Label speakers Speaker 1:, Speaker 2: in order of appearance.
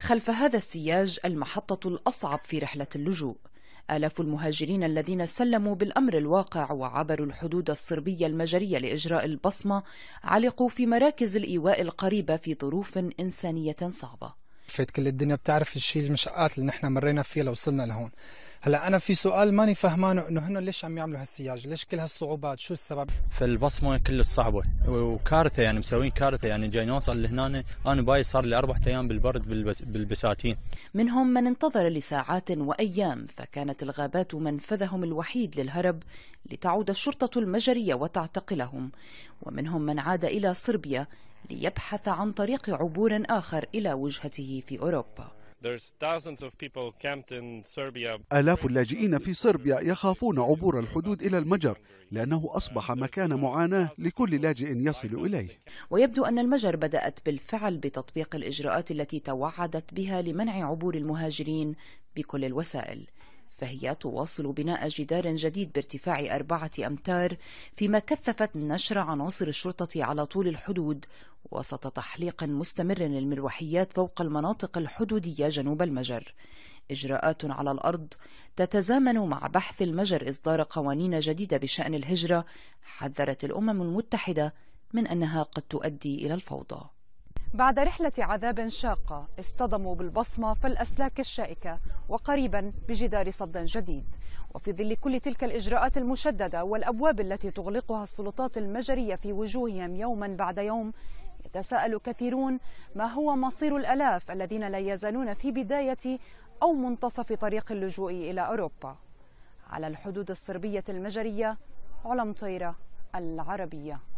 Speaker 1: خلف هذا السياج المحطة الأصعب في رحلة اللجوء آلاف المهاجرين الذين سلموا بالأمر الواقع وعبروا الحدود الصربية المجرية لإجراء البصمة علقوا في مراكز الإيواء القريبة في ظروف إنسانية صعبة
Speaker 2: فات كل الدنيا بتعرف الشيء المشقات اللي نحن مرينا فيها لوصلنا لهون هلا انا في سؤال ماني فهمانه انه هن ليش عم يعملوا هالسياج ليش كل هالصعوبات شو السبب
Speaker 3: فالبصمه كل الصعبه وكارثه يعني مسوين كارثه يعني جاي نوصل لهنا انا باي صار لي اربع ايام بالبرد بالبس بالبساتين
Speaker 1: منهم من انتظر لساعات وايام فكانت الغابات منفذهم الوحيد للهرب لتعود الشرطه المجريه وتعتقلهم ومنهم من عاد الى صربيا ليبحث عن طريق عبور آخر إلى وجهته في أوروبا آلاف اللاجئين في صربيا يخافون عبور الحدود إلى المجر لأنه أصبح مكان معاناة لكل لاجئ يصل إليه ويبدو أن المجر بدأت بالفعل بتطبيق الإجراءات التي توعدت بها لمنع عبور المهاجرين بكل الوسائل فهي تواصل بناء جدار جديد بارتفاع أربعة أمتار فيما كثفت نشر عناصر الشرطة على طول الحدود وسط تحليق مستمر للمروحيات فوق المناطق الحدودية جنوب المجر إجراءات على الأرض تتزامن مع بحث المجر إصدار قوانين جديدة بشأن الهجرة حذرت الأمم المتحدة من أنها قد تؤدي إلى الفوضى بعد رحلة عذاب شاقة اصطدموا بالبصمة في الأسلاك الشائكة وقريبا بجدار صد جديد وفي ظل كل تلك الإجراءات المشددة والأبواب التي تغلقها السلطات المجرية في وجوههم يوما بعد يوم يتساءل كثيرون ما هو مصير الألاف الذين لا يزالون في بداية أو منتصف طريق اللجوء إلى أوروبا على الحدود الصربية المجرية علم طيرة العربية